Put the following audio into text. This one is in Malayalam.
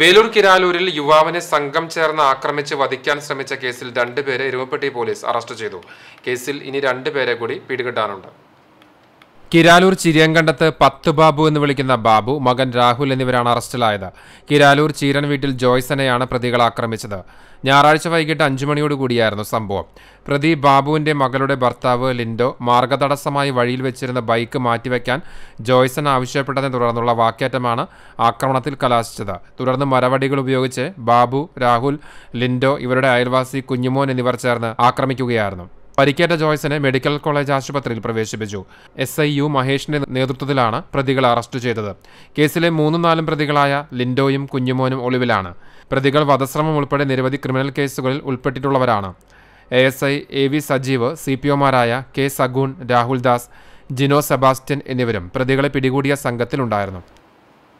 വേലൂർ കിരാലൂരിൽ യുവാവിനെ സംഘം ചേർന്ന് ആക്രമിച്ച് വധിക്കാൻ ശ്രമിച്ച കേസിൽ രണ്ടുപേരെ എരുമപ്പെട്ടി പോലീസ് അറസ്റ്റ് ചെയ്തു കേസിൽ ഇനി രണ്ടുപേരെ കൂടി പിടികിട്ടാനുണ്ട് കിരാലൂർ ചിരിയങ്കണ്ടത്ത് പത്ത് ബാബു എന്ന് വിളിക്കുന്ന ബാബു മകൻ രാഹുൽ എന്നിവരാണ് അറസ്റ്റിലായത് കിരാലൂർ ചീരൻ വീട്ടിൽ ജോയ്സനെയാണ് പ്രതികൾ ആക്രമിച്ചത് ഞായറാഴ്ച വൈകിട്ട് അഞ്ചുമണിയോട് കൂടിയായിരുന്നു സംഭവം പ്രതി ബാബുവിൻ്റെ മകളുടെ ഭർത്താവ് ലിൻഡോ മാർഗതടസ്സമായി വഴിയിൽ വെച്ചിരുന്ന ബൈക്ക് മാറ്റിവെക്കാൻ ജോയ്സൺ ആവശ്യപ്പെട്ടതിനെ തുടർന്നുള്ള വാക്കേറ്റമാണ് ആക്രമണത്തിൽ കലാശിച്ചത് തുടർന്ന് മരവടികൾ ഉപയോഗിച്ച് ബാബു രാഹുൽ ലിൻഡോ ഇവരുടെ അയൽവാസി കുഞ്ഞുമോൻ എന്നിവർ ചേർന്ന് ആക്രമിക്കുകയായിരുന്നു പരിക്കേറ്റ ജോയ്സിനെ മെഡിക്കൽ കോളേജ് ആശുപത്രിയിൽ പ്രവേശിപ്പിച്ചു എസ് ഐ യു മഹേഷിന്റെ നേതൃത്വത്തിലാണ് പ്രതികളെ അറസ്റ്റ് ചെയ്തത് കേസിലെ മൂന്നും നാലും പ്രതികളായ ലിൻഡോയും കുഞ്ഞുമോനും ഒളിവിലാണ് പ്രതികൾ വധശ്രമം ഉൾപ്പെടെ നിരവധി ക്രിമിനൽ കേസുകളിൽ ഉൾപ്പെട്ടിട്ടുള്ളവരാണ് A S I A V Sajeev C P ഒമാരായ കെ സഗുൺ രാഹുൽ ദാസ് ജിനോ സെബാസ്റ്റ്യൻ എന്നിവരും പ്രതികളെ പിടികൂടിയ സംഘത്തിലുണ്ടായിരുന്നു